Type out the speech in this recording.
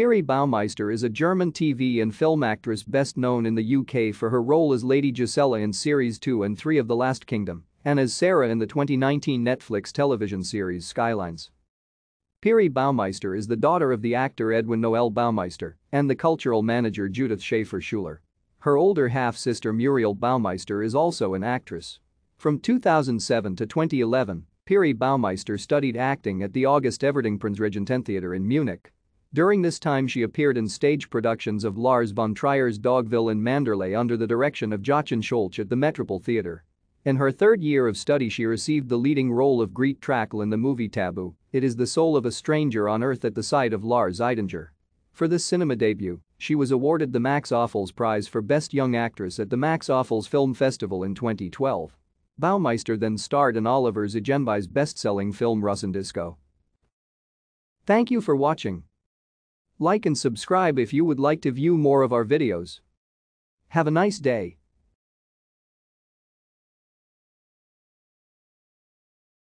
Piri Baumeister is a German TV and film actress best known in the UK for her role as Lady Gisela in series 2 and 3 of The Last Kingdom and as Sarah in the 2019 Netflix television series Skylines. Piri Baumeister is the daughter of the actor Edwin Noel Baumeister and the cultural manager Judith Schaefer Schuler. Her older half-sister Muriel Baumeister is also an actress. From 2007 to 2011, Piri Baumeister studied acting at the August Everding Prinzregententheater Theater in Munich. During this time she appeared in stage productions of Lars von Trier's Dogville and Manderley under the direction of Jochen Schulz at the Metropole Theatre. In her third year of study she received the leading role of Greet Trackle in the movie Taboo, It is the Soul of a Stranger on Earth at the Side of Lars Eidinger. For this cinema debut, she was awarded the Max Offals Prize for Best Young Actress at the Max Offals Film Festival in 2012. Baumeister then starred in Oliver Zagembi's best-selling film Russendisco. Thank you for watching. Like and subscribe if you would like to view more of our videos. Have a nice day.